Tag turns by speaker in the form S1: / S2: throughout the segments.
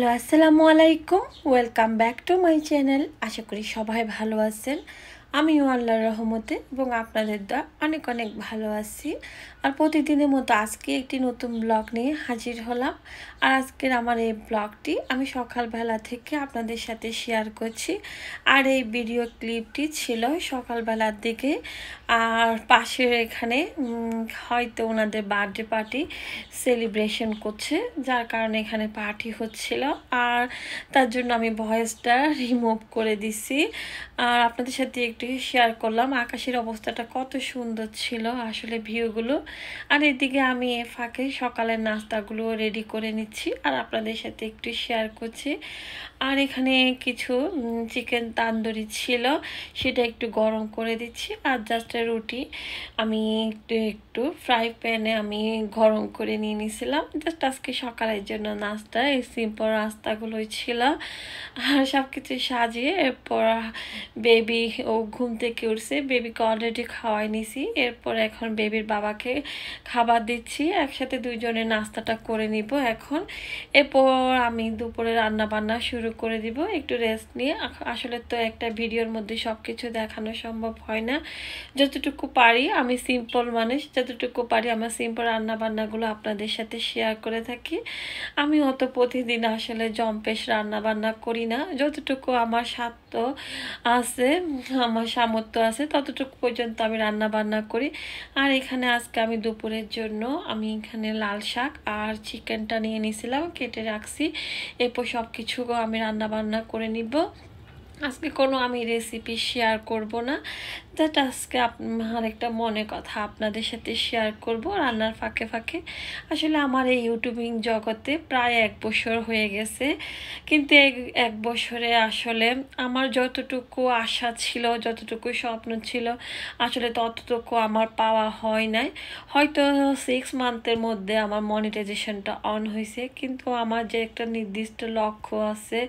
S1: hello আসসালামু আলাইকুম welcome back to my channel আশা করি সবাই ভালো আছেন আমি আল্লাহর রহমতে এবং আপনাদের দা অনেক অনেক ভালো আছি আর প্রতিদিনের মতো আজকে একটি নতুন ব্লগ নিয়ে হাজির হলাম আর আজকের আমার এই ব্লগটি আমি সকালবেলা থেকে আপনাদের সাথে শেয়ার করছি আর এই ভিডিও ক্লিপটি ছিল সকালবেলার দিকে আর পাশের এখানে হয়তো ওনাদের বার্থডে পার্টি সেলিব্রেশন করছে যার কারণে এখানে পার্টি হচ্ছিল আর তার জন্য আমি ভয়েসটা রিমুভ করে দিছি আর আপনাদের সাথে একটু শেয়ার করলাম আকাশের অবস্থাটা কত সুন্দর ছিল আসলে ভিউগুলো আর এদিকে আমি এ ফাঁকে সকালের নাস্তাগুলো রেডি করে নিচ্ছি আর আপনাদের সাথে একটু শেয়ার করছি আর এখানে কিছু চিকেন তান্দুরি ছিল সেটা একটু গরম করে দিচ্ছি আর জাস্ট রুটি আমি একটু একটু ফ্রাই প্যানে আমি গরম করে নিয়ে নিয়েছিলাম জাস্ট আজকে সকালের জন্য নাস্তা এই সিম্পল রাস্তাগুলোই ছিল আর সব কিছু সাজিয়ে এরপর বেবি ও ঘুম থেকে উঠছে বেবিকে অলরেডি খাওয়াই নিছি এরপর এখন বেবির বাবাকে খাবার দিচ্ছি একসাথে দুইজনে নাস্তাটা করে নিব এখন এরপর আমি দুপুরে রান্না বান্না শুরু করে দিব একটু রেস্ট নিয়ে আসলে তো একটা ভিডিওর মধ্যে সব কিছু দেখানো সম্ভব হয় না যতটুকু পারি আমি সিম্পল মানুষ যতটুকু পারি আমার সিম্পল রান্না বান্নাগুলো আপনাদের সাথে শেয়ার করে থাকি আমি অত প্রতিদিন আসলে জম্পেশ রান্না বান্না করি না যতটুকু আমার সাধ্য আছে আমার আমার সামর্থ্য আছে ততটুকু পর্যন্ত আমি রান্না বান্না করি আর এখানে আজকে আমি দুপুরের জন্য আমি এখানে লাল শাক আর চিকেনটা নিয়ে নিয়েছিলাম কেটে রাখছি এরপর সব কিছু আমি রান্না বান্না করে নিব আজকে কোনো আমি রেসিপি শেয়ার করব না দ্যাট আজকে আপনার একটা মনে কথা আপনাদের সাথে শেয়ার করব রান্নার ফাঁকে ফাঁকে আসলে আমার এই ইউটিউবিং জগতে প্রায় এক বছর হয়ে গেছে কিন্তু এক বছরে আসলে আমার যতটুকু আশা ছিল যতটুকু স্বপ্ন ছিল আসলে ততটুকু আমার পাওয়া হয় নাই হয়তো সিক্স মান্থের মধ্যে আমার মনিটাইজেশনটা অন হয়েছে কিন্তু আমার যে একটা নির্দিষ্ট লক্ষ্য আছে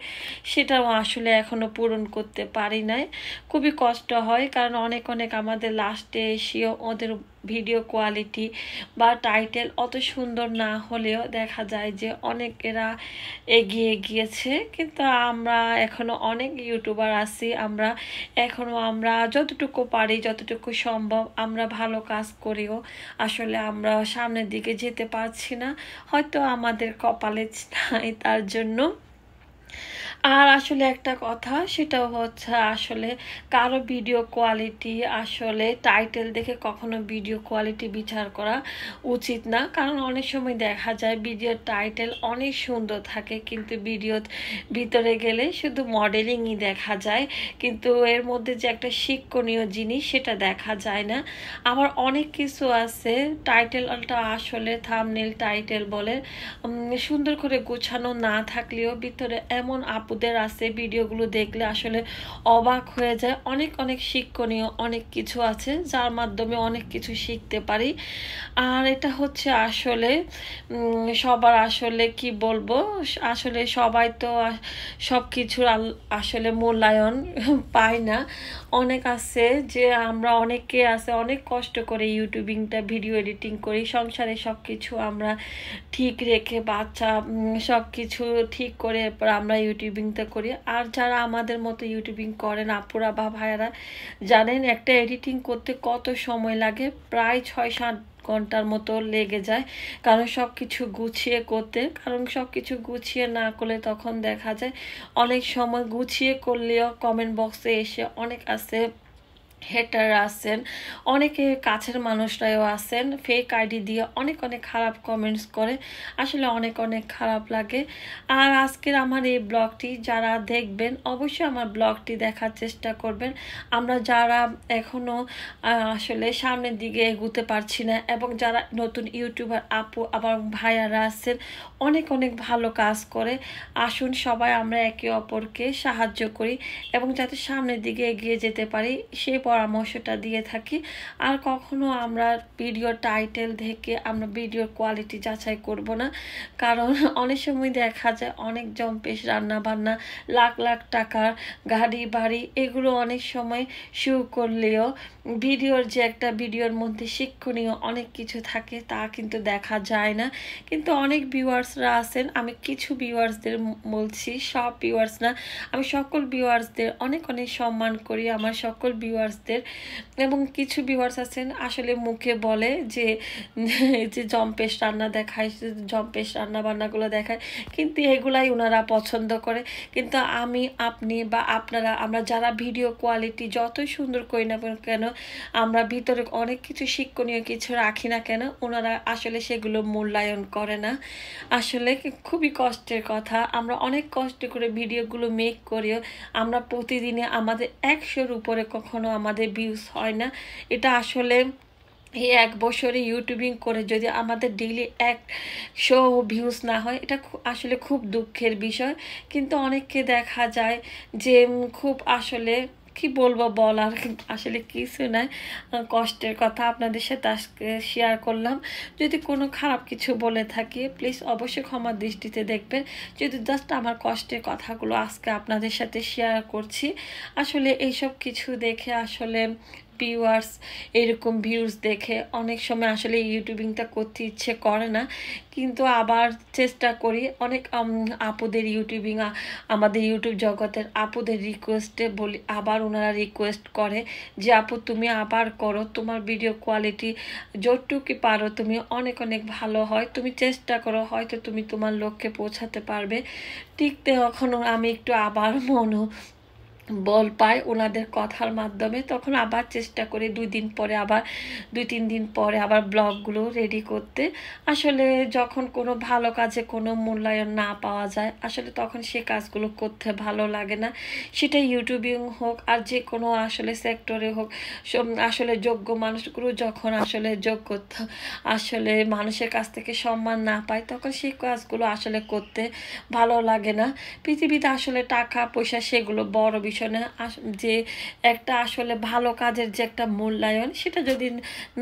S1: সেটাও আসলে এখনও পূরণ করতে পারি নাই খুবই কষ্ট হয় কারণ অনেক অনেক অনেক আমাদের লাস্টে এসেও ওদের ভিডিও কোয়ালিটি বা টাইটেল অত সুন্দর না হলেও দেখা যায় যে অনেক এরা এগিয়ে গিয়েছে কিন্তু আমরা এখনও অনেক ইউটিউবার আছি আমরা এখনও আমরা যতটুকু পারি যতটুকু সম্ভব আমরা ভালো কাজ করিও আসলে আমরা সামনের দিকে যেতে পারছি না হয়তো আমাদের কপালে নাই তার জন্য আর আসলে একটা কথা সেটা হচ্ছে আসলে কারো ভিডিও কোয়ালিটি আসলে টাইটেল দেখে কখনো ভিডিও কোয়ালিটি বিচার করা উচিত না কারণ অনেক সময় দেখা যায় ভিডিওর টাইটেল অনেক সুন্দর থাকে কিন্তু ভিডিওর ভিতরে গেলে শুধু মডেলিংই দেখা যায় কিন্তু এর মধ্যে যে একটা শিক্ষণীয় জিনিস সেটা দেখা যায় না আবার অনেক কিছু আছে টাইটেলটা আসলে থামনেল টাইটেল বলে সুন্দর করে গোছানো না থাকলেও ভিতরে এমন আপ আপুদের আছে ভিডিওগুলো দেখলে আসলে অবাক হয়ে যায় অনেক অনেক শিক্ষণীয় অনেক কিছু আছে যার মাধ্যমে অনেক কিছু শিখতে পারি আর এটা হচ্ছে আসলে সবার আসলে কি বলবো আসলে সবাই তো সব কিছুর আসলে মূল্যায়ন পায় না অনেক আছে যে আমরা অনেকে আছে অনেক কষ্ট করে ইউটিউবিংটা ভিডিও এডিটিং করি সংসারে সব কিছু আমরা ঠিক রেখে বাচ্চা সব কিছু ঠিক করে এরপর আমরা ইউটিউব ইউটিউবিংটা করি আর যারা আমাদের মতো ইউটিউবিং করেন আপুরা বা ভাইয়ারা জানেন একটা এডিটিং করতে কত সময় লাগে প্রায় ছয় সাত ঘন্টার মতো লেগে যায় কারণ সব কিছু গুছিয়ে করতে কারণ সব কিছু গুছিয়ে না করলে তখন দেখা যায় অনেক সময় গুছিয়ে করলেও কমেন্ট বক্সে এসে অনেক আছে হেটার আসেন অনেকে কাছের মানুষরাও আসেন ফেক আইডি দিয়ে অনেক অনেক খারাপ কমেন্টস করে আসলে অনেক অনেক খারাপ লাগে আর আজকের আমার এই ব্লগটি যারা দেখবেন অবশ্যই আমার ব্লগটি দেখার চেষ্টা করবেন আমরা যারা এখনও আসলে সামনের দিকে এগুতে পারছি না এবং যারা নতুন ইউটিউবার আপু আবার ভাইয়ারা আসেন অনেক অনেক ভালো কাজ করে আসুন সবাই আমরা একে অপরকে সাহায্য করি এবং যাতে সামনের দিকে এগিয়ে যেতে পারি সেই পরামর্শটা দিয়ে থাকি আর কখনো আমরা ভিডিও টাইটেল থেকে আমরা ভিডিওর কোয়ালিটি যাচাই করব না কারণ অনেক সময় দেখা যায় অনেক জম্পেশ বান্না লাখ লাখ টাকার গাড়ি বাড়ি এগুলো অনেক সময় শু করলেও ভিডিওর যে একটা ভিডিওর মধ্যে শিক্ষণীয় অনেক কিছু থাকে তা কিন্তু দেখা যায় না কিন্তু অনেক ভিউয়ার্সরা আছেন আমি কিছু ভিউয়ার্সদের বলছি সব ভিউয়ার্স না আমি সকল ভিউয়ার্সদের অনেক অনেক সম্মান করি আমার সকল ভিউয়ার্স ভিউয়ার্সদের এবং কিছু ভিউয়ার্স আছেন আসলে মুখে বলে যে যে জম্পেশ রান্না দেখায় জম্পেশ রান্না বান্নাগুলো দেখায় কিন্তু এগুলাই ওনারা পছন্দ করে কিন্তু আমি আপনি বা আপনারা আমরা যারা ভিডিও কোয়ালিটি যতই সুন্দর করি না কেন আমরা ভিতরে অনেক কিছু শিক্ষণীয় কিছু রাখি না কেন ওনারা আসলে সেগুলো মূল্যায়ন করে না আসলে খুবই কষ্টের কথা আমরা অনেক কষ্ট করে ভিডিওগুলো মেক করিও আমরা প্রতিদিনে আমাদের একশোর উপরে কখনো আমাদের আমাদের ভিউজ হয় না এটা আসলে এই এক বছরে ইউটিউবিং করে যদি আমাদের ডেইলি এক শো ভিউজ না হয় এটা আসলে খুব দুঃখের বিষয় কিন্তু অনেককে দেখা যায় যে খুব আসলে কি বলবো বল আর আসলে কিছু নাই কষ্টের কথা আপনাদের সাথে আজকে শেয়ার করলাম যদি কোনো খারাপ কিছু বলে থাকি প্লিজ অবশ্যই ক্ষমার দৃষ্টিতে দেখবেন যদি জাস্ট আমার কষ্টের কথাগুলো আজকে আপনাদের সাথে শেয়ার করছি আসলে এইসব কিছু দেখে আসলে ভিউয়ার্স এরকম ভিউজ দেখে অনেক সময় আসলে ইউটিউবিংটা করতে ইচ্ছে করে না কিন্তু আবার চেষ্টা করি অনেক আপুদের ইউটিউবিং আমাদের ইউটিউব জগতের আপুদের রিকোয়েস্টে বলি আবার ওনারা রিকোয়েস্ট করে যে আপু তুমি আবার করো তোমার ভিডিও কোয়ালিটি যতটুকু পারো তুমি অনেক অনেক ভালো হয় তুমি চেষ্টা করো হয়তো তুমি তোমার লক্ষ্যে পৌঁছাতে পারবে ঠিক তখন আমি একটু আবার মনো বল পায় ওনাদের কথার মাধ্যমে তখন আবার চেষ্টা করি দুই দিন পরে আবার দুই তিন দিন পরে আবার ব্লগগুলো রেডি করতে আসলে যখন কোনো ভালো কাজে কোনো মূল্যায়ন না পাওয়া যায় আসলে তখন সে কাজগুলো করতে ভালো লাগে না সেটা ইউটিউবিং হোক আর যে কোনো আসলে সেক্টরে হোক আসলে যোগ্য মানুষগুলো যখন আসলে যোগ্য আসলে মানুষের কাছ থেকে সম্মান না পায় তখন সেই কাজগুলো আসলে করতে ভালো লাগে না পৃথিবীতে আসলে টাকা পয়সা সেগুলো বড় বিষয় পজিশনে যে একটা আসলে ভালো কাজের যে একটা মূল্যায়ন সেটা যদি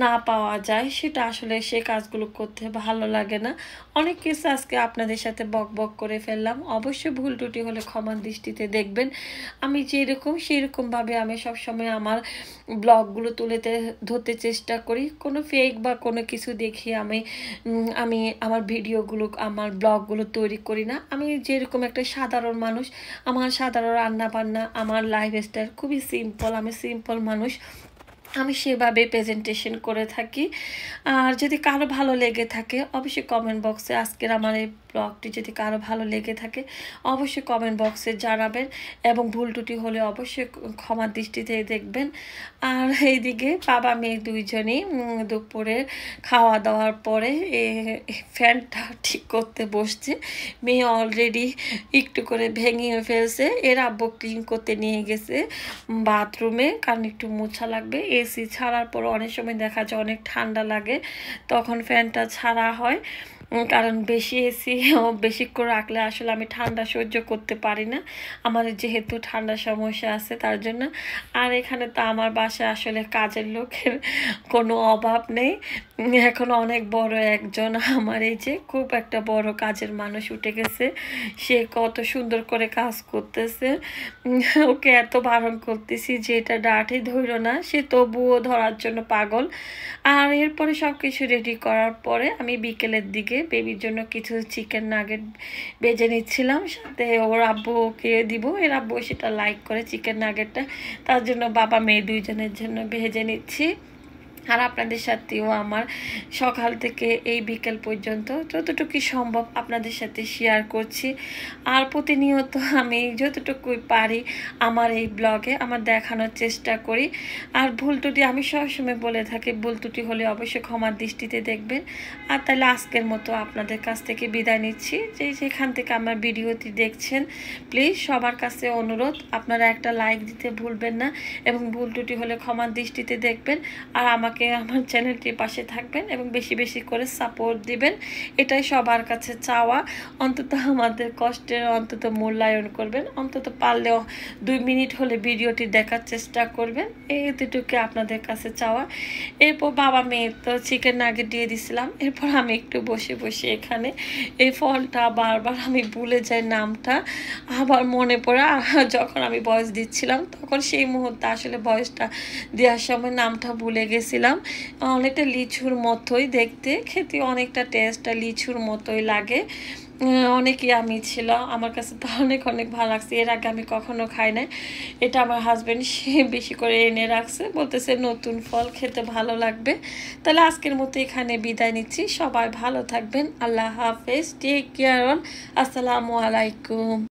S1: না পাওয়া যায় সেটা আসলে সে কাজগুলো করতে ভালো লাগে না অনেক কিছু আজকে আপনাদের সাথে বক বক করে ফেললাম অবশ্যই ভুল টুটি হলে ক্ষমার দৃষ্টিতে দেখবেন আমি যেরকম সেরকমভাবে আমি সবসময় আমার ব্লগগুলো তুলেতে ধরতে চেষ্টা করি কোনো ফেক বা কোনো কিছু দেখি আমি আমি আমার ভিডিওগুলো আমার ব্লগগুলো তৈরি করি না আমি যেরকম একটা সাধারণ মানুষ আমার সাধারণ রান্নাবান্না আমার লাইফস্টাইল খুবই সিম্পল আমি সিম্পল মানুষ আমি সেভাবে প্রেজেন্টেশন করে থাকি আর যদি কারো ভালো লেগে থাকে অবশ্যই কমেন্ট বক্সে আজকের আমার এই ব্লগটি যদি কারো ভালো লেগে থাকে অবশ্যই কমেন্ট বক্সে জানাবেন এবং ভুল টুটি হলে অবশ্যই ক্ষমার দৃষ্টিতে দেখবেন আর এইদিকে বাবা মেয়ে দুইজনই দুপুরে খাওয়া দাওয়ার পরে ফ্যানটা ঠিক করতে বসছে মেয়ে অলরেডি একটু করে ভেঙে ফেলছে এরা বুকিং করতে নিয়ে গেছে বাথরুমে কারণ একটু মোছা লাগবে এসি ছাড়ার পর অনেক সময় দেখা যায় অনেক ঠান্ডা লাগে তখন ফ্যানটা ছাড়া হয় কারণ বেশি এসি বেশিক্ষণ রাখলে আসলে আমি ঠান্ডা সহ্য করতে পারি না আমাদের যেহেতু ঠান্ডা সমস্যা আছে তার জন্য আর এখানে তো আমার বাসায় আসলে কাজের লোকের কোনো অভাব নেই এখন অনেক বড় একজন আমার এই যে খুব একটা বড় কাজের মানুষ উঠে গেছে সে কত সুন্দর করে কাজ করতেছে ওকে এত বারণ করতেছি যে এটা ডাটে ধৈর না সে তবুও ধরার জন্য পাগল আর এরপরে সব কিছু রেডি করার পরে আমি বিকেলের দিকে দিয়ে বেবির জন্য কিছু চিকেন নাগেট বেজে নিচ্ছিলাম সাথে ওর আব্বুকে দিব এর আব্বু সেটা লাইক করে চিকেন নাগেটটা তার জন্য বাবা মেয়ে দুইজনের জন্য ভেজে নিচ্ছি আর আপনাদের সাথেও আমার সকাল থেকে এই বিকেল পর্যন্ত যতটুকু সম্ভব আপনাদের সাথে শেয়ার করছি আর প্রতিনিয়ত আমি যতটুকুই পারি আমার এই ব্লগে আমার দেখানোর চেষ্টা করি আর ভুল ত্রুটি আমি সবসময় বলে থাকি ভুল ত্রুটি হলে অবশ্যই ক্ষমার দৃষ্টিতে দেখবেন আর তাহলে আজকের মতো আপনাদের কাছ থেকে বিদায় নিচ্ছি যে যেখান থেকে আমার ভিডিওটি দেখছেন প্লিজ সবার কাছে অনুরোধ আপনারা একটা লাইক দিতে ভুলবেন না এবং ভুল ত্রুটি হলে ক্ষমার দৃষ্টিতে দেখবেন আর আমাকে আমাকে আমার চ্যানেলটির পাশে থাকবেন এবং বেশি বেশি করে সাপোর্ট দিবেন এটাই সবার কাছে চাওয়া অন্তত আমাদের কষ্টের অন্তত মূল্যায়ন করবেন অন্তত পারলেও দুই মিনিট হলে ভিডিওটি দেখার চেষ্টা করবেন এই দুটোকে আপনাদের কাছে চাওয়া এরপর বাবা মেয়ে তো চিকেন নাগে দিয়ে দিছিলাম এরপর আমি একটু বসে বসে এখানে এই ফলটা বারবার আমি ভুলে যাই নামটা আবার মনে পড়ে যখন আমি বয়স দিচ্ছিলাম তখন সেই মুহূর্তে আসলে বয়সটা দেওয়ার সময় নামটা ভুলে গেছিলাম দিলাম অনেকটা লিচুর মতোই দেখতে খেতে অনেকটা টেস্টটা লিচুর মতোই লাগে অনেকই আমি ছিল আমার কাছে তো অনেক অনেক ভালো লাগছে এর আগে আমি কখনো খাই নাই এটা আমার হাজব্যান্ড সে বেশি করে এনে রাখছে বলতেছে নতুন ফল খেতে ভালো লাগবে তাহলে আজকের মতো এখানে বিদায় নিচ্ছি সবাই ভালো থাকবেন আল্লাহ হাফেজ টেক কেয়ার অন আসসালামু আলাইকুম